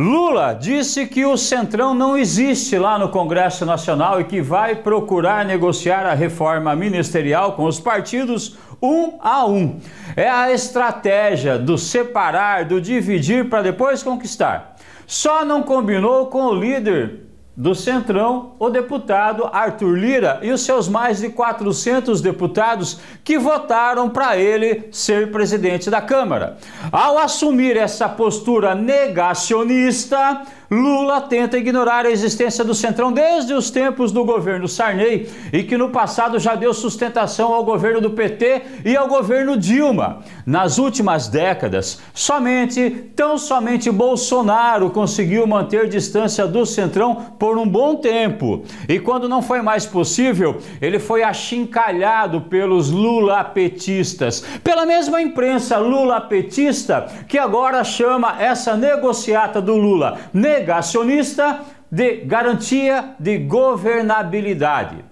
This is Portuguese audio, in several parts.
Lula disse que o Centrão não existe lá no Congresso Nacional e que vai procurar negociar a reforma ministerial com os partidos um a um. É a estratégia do separar, do dividir para depois conquistar. Só não combinou com o líder do Centrão, o deputado Arthur Lira e os seus mais de 400 deputados que votaram para ele ser presidente da Câmara. Ao assumir essa postura negacionista, Lula tenta ignorar a existência do Centrão desde os tempos do governo Sarney e que no passado já deu sustentação ao governo do PT e ao governo Dilma. Nas últimas décadas, somente, tão somente Bolsonaro conseguiu manter distância do Centrão por um bom tempo. E quando não foi mais possível, ele foi achincalhado pelos lulapetistas, pela mesma imprensa lulapetista que agora chama essa negociata do Lula negacionista de garantia de governabilidade.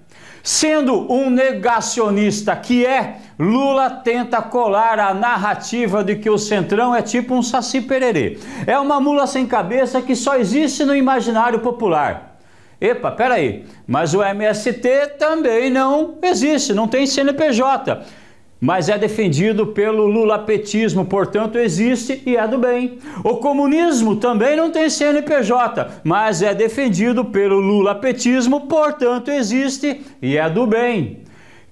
Sendo um negacionista que é, Lula tenta colar a narrativa de que o Centrão é tipo um saci-pererê. É uma mula sem cabeça que só existe no imaginário popular. Epa, peraí, mas o MST também não existe, não tem CNPJ mas é defendido pelo lulapetismo, portanto existe e é do bem. O comunismo também não tem CNPJ, mas é defendido pelo lulapetismo, portanto existe e é do bem.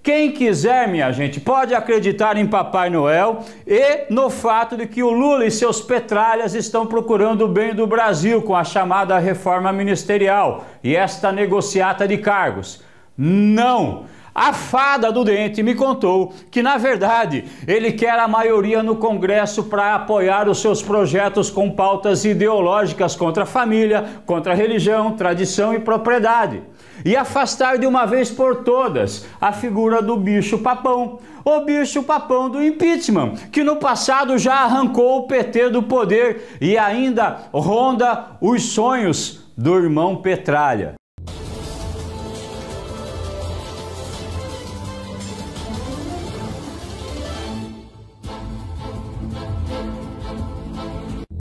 Quem quiser, minha gente, pode acreditar em Papai Noel e no fato de que o Lula e seus petralhas estão procurando o bem do Brasil com a chamada reforma ministerial e esta negociata de cargos. Não! A fada do dente me contou que, na verdade, ele quer a maioria no Congresso para apoiar os seus projetos com pautas ideológicas contra a família, contra a religião, tradição e propriedade. E afastar de uma vez por todas a figura do bicho-papão, o bicho-papão do impeachment, que no passado já arrancou o PT do poder e ainda ronda os sonhos do irmão Petralha.